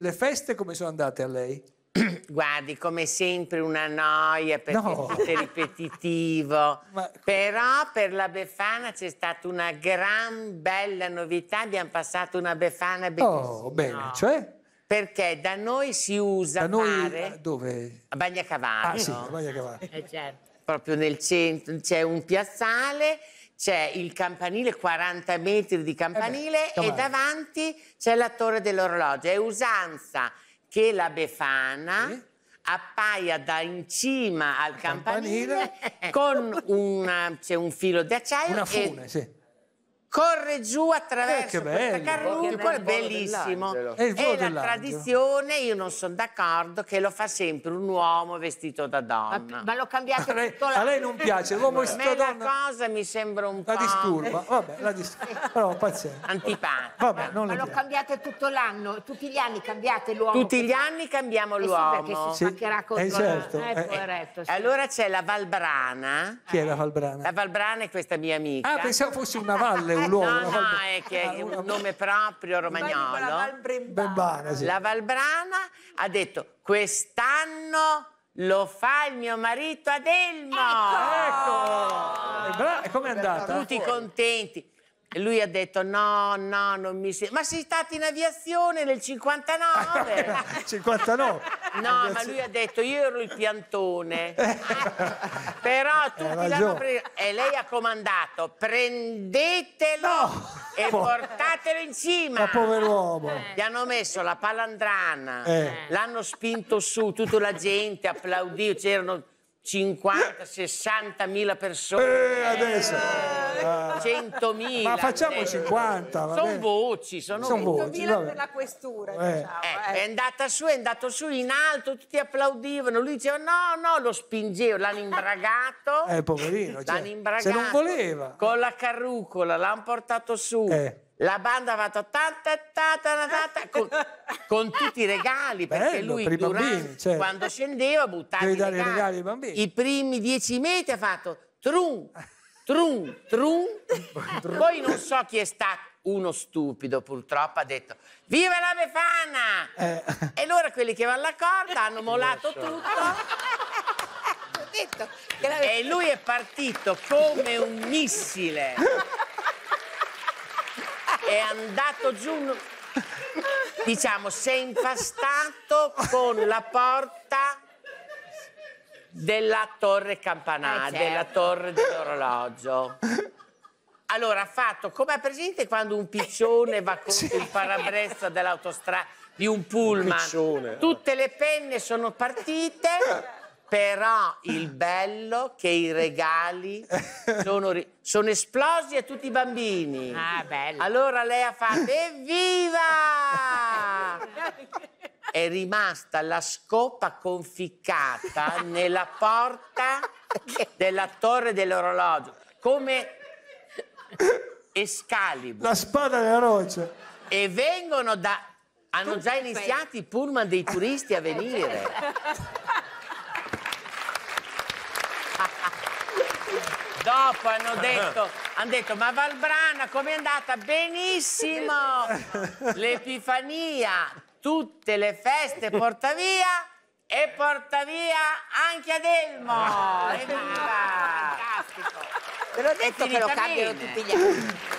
Le feste come sono andate a lei? Guardi, come sempre una noia perché no. è ripetitivo. Ma... Però per la Befana c'è stata una gran bella novità, abbiamo passato una Befana oh, bellissima. Oh, bene, cioè? Perché da noi si usa da noi, fare... dove? A Bagnacavallo. Ah sì, a Bagnacavallo. Eh, certo. Proprio nel centro c'è un piazzale c'è il campanile, 40 metri di campanile, eh beh, e davanti c'è la torre dell'orologio. È usanza che la Befana... Eh? appaia da in cima al campanile, campanile. con una, un filo d'acciaio. Una fune, sì corre giù attraverso eh, questa carrucola, è bellissimo. È, eh, è la tradizione, io non sono d'accordo, che lo fa sempre un uomo vestito da donna. Ma, ma l'ho cambiato a lei, la... a lei non piace, l'uomo vestito da donna... la cosa mi sembra un la po'... Disturba. Vabbè, la disturba, però pazienza. Antipatico. ma l'ho cambiato tutto l'anno, tutti gli anni cambiate l'uomo. Tutti gli anni cambiamo l'uomo. Eh sì, perché si spaccherà sì. contro eh, certo. La... Eh, eh, eh, poveretto, sì. Allora c'è la Valbrana. Chi è la Valbrana? La Valbrana è questa mia amica. Ah, pensavo fosse una valle, un luogo. No, no, è che ah, è un nome proprio romagnolo. La Valbrana, sì. la Valbrana ha detto quest'anno lo fa il mio marito Adelmo. Ecco! ecco. E com'è andata? Tutti contenti. E lui ha detto no, no, non mi sembra. Ma sei stata in aviazione nel 59? 59? No, ma lui ha detto io ero il piantone. Però tu l'hanno preso. E lei ha comandato: prendetelo no. e po portatelo in cima. Ma pover'uomo. Eh. Gli hanno messo la palandrana, eh. l'hanno spinto su, tutta la gente applaudì, c'erano 50, 60 mila persone. Eh, adesso. Eh. 100 mila. Ma facciamo 50. Sono voci, sono son voci. mila per la questura. Eh. Diciamo, eh, eh. È andata su, è andato su in alto, tutti applaudivano. Lui diceva no, no, lo spingevo, l'hanno imbragato. Eh, poverino. L'hanno cioè, imbragato. Se non voleva. Con la carrucola, l'hanno portato su. Eh la banda ha va tata, tata, tata, con, con tutti i regali, perché Bello, lui per durante, bambini, certo. quando scendeva buttava i regali. regali ai bambini. I primi dieci metri ha fatto trun, trun, trun. Poi non so chi è stato, uno stupido purtroppo ha detto viva la Befana! Eh. E allora quelli che vanno alla corda hanno molato tutto. e lui è partito come un missile è andato giù, diciamo, si è impastato con la porta della torre campanà, eh certo. della torre dell'orologio. Allora ha fatto, come è presente quando un piccione va contro il parabrezza dell'autostrada di un pullman? Un Tutte le penne sono partite però il bello che i regali sono, sono esplosi a tutti i bambini. Ah, bello. Allora lei ha fatto evviva! È rimasta la scopa conficcata nella porta della torre dell'orologio. Come Escalibur. La spada della roccia. E vengono da... Hanno già iniziato i pullman dei turisti a venire. Dopo hanno detto, hanno detto ma Valbrana come è andata? Benissimo! L'Epifania, tutte le feste porta via e porta via anche Adelmo! Ah. Evviva! Eh, fantastico! Ve l'ho detto che lo cambiano tutti gli anni.